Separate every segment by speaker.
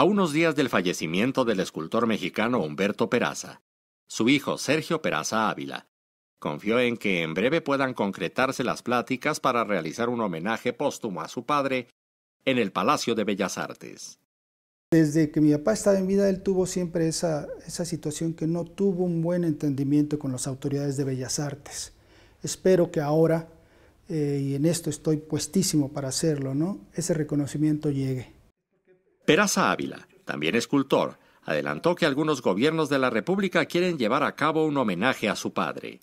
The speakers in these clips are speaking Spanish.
Speaker 1: A unos días del fallecimiento del escultor mexicano Humberto Peraza, su hijo Sergio Peraza Ávila confió en que en breve puedan concretarse las pláticas para realizar un homenaje póstumo a su padre en el Palacio de Bellas Artes.
Speaker 2: Desde que mi papá estaba en vida, él tuvo siempre esa, situación que no tuvo un buen entendimiento con las autoridades de Bellas Artes. Espero que ahora, eh, y en esto estoy puestísimo para hacerlo, ¿no? ese reconocimiento llegue.
Speaker 1: Peraza Ávila, también escultor, adelantó que algunos gobiernos de la República quieren llevar a cabo un homenaje a su padre.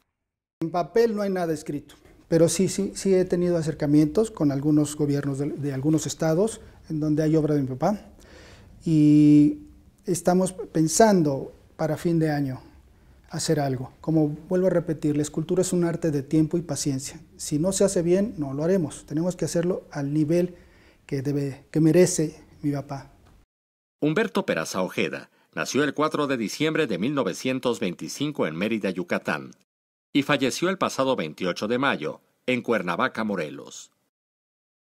Speaker 2: En papel no hay nada escrito, pero sí, sí, sí he tenido acercamientos con algunos gobiernos de, algunos estados en donde hay obra de mi papá y estamos pensando para fin de año hacer algo. Como vuelvo a repetir, la escultura es un arte de tiempo y paciencia. Si no se hace bien, no lo haremos. Tenemos que hacerlo al nivel que, debe, que merece mi papá.
Speaker 1: Humberto Peraza Ojeda nació el 4 de diciembre de 1925 en Mérida, Yucatán, y falleció el pasado 28 de mayo en Cuernavaca, Morelos.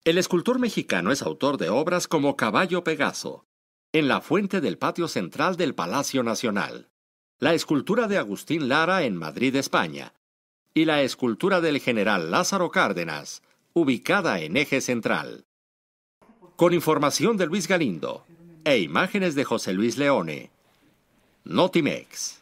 Speaker 1: El escultor mexicano es autor de obras como Caballo Pegaso, en la fuente del patio central del Palacio Nacional, la escultura de Agustín Lara en Madrid, España, y la escultura del general Lázaro Cárdenas, ubicada en eje central. Con información de Luis Galindo e imágenes de José Luis Leone. Notimex.